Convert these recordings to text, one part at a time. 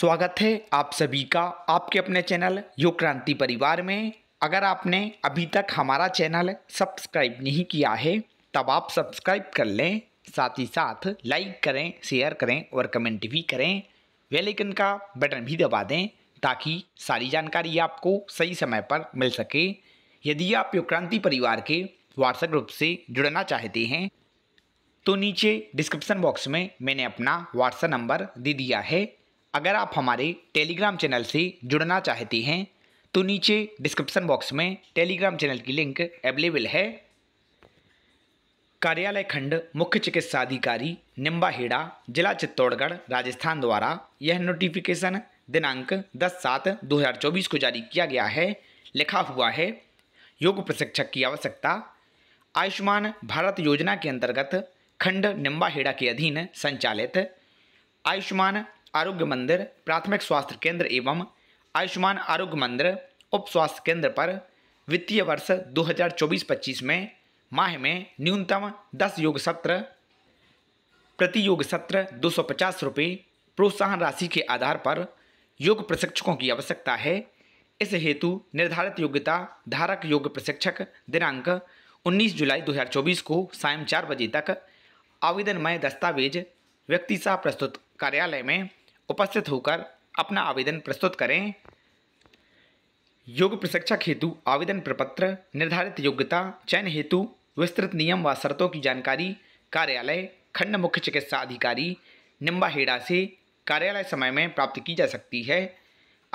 स्वागत है आप सभी का आपके अपने चैनल योग क्रांति परिवार में अगर आपने अभी तक हमारा चैनल सब्सक्राइब नहीं किया है तब आप सब्सक्राइब कर लें साथ ही साथ लाइक करें शेयर करें और कमेंट भी करें वेलेकन का बटन भी दबा दें ताकि सारी जानकारी आपको सही समय पर मिल सके यदि आप योग क्रांति परिवार के व्हाट्सएप ग्रुप से जुड़ना चाहते हैं तो नीचे डिस्क्रिप्शन बॉक्स में मैंने अपना व्हाट्सएप नंबर दे दिया है अगर आप हमारे टेलीग्राम चैनल से जुड़ना चाहती हैं तो नीचे डिस्क्रिप्शन बॉक्स में टेलीग्राम चैनल की लिंक अवेलेबल है कार्यालय खंड मुख्य चिकित्सा अधिकारी निम्बाहेड़ा जिला चित्तौड़गढ़ राजस्थान द्वारा यह नोटिफिकेशन दिनांक 10 सात 2024 को जारी किया गया है लिखा हुआ है योग प्रशिक्षक की आवश्यकता आयुष्मान भारत योजना के अंतर्गत खंड निम्बाहेड़ा के अधीन संचालित आयुष्मान आरोग्य मंदिर प्राथमिक स्वास्थ्य केंद्र एवं आयुष्मान आरोग्य मंदिर उप स्वास्थ्य केंद्र पर वित्तीय वर्ष 2024-25 में माह में न्यूनतम 10 योग सत्र प्रति योग सत्र दो सौ प्रोत्साहन राशि के आधार पर योग प्रशिक्षकों की आवश्यकता है इस हेतु निर्धारित योग्यता धारक योग प्रशिक्षक दिनांक 19 जुलाई 2024 को सायं चार बजे तक आवेदनमय दस्तावेज व्यक्तिशा प्रस्तुत कार्यालय में उपस्थित होकर अपना आवेदन प्रस्तुत करें योग्य प्रशिक्षक हेतु आवेदन प्रपत्र निर्धारित योग्यता चयन हेतु विस्तृत नियम व शर्तों की जानकारी कार्यालय खंड मुख्य चिकित्सा अधिकारी निम्बाहेड़ा से कार्यालय समय में प्राप्त की जा सकती है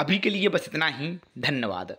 अभी के लिए बस इतना ही धन्यवाद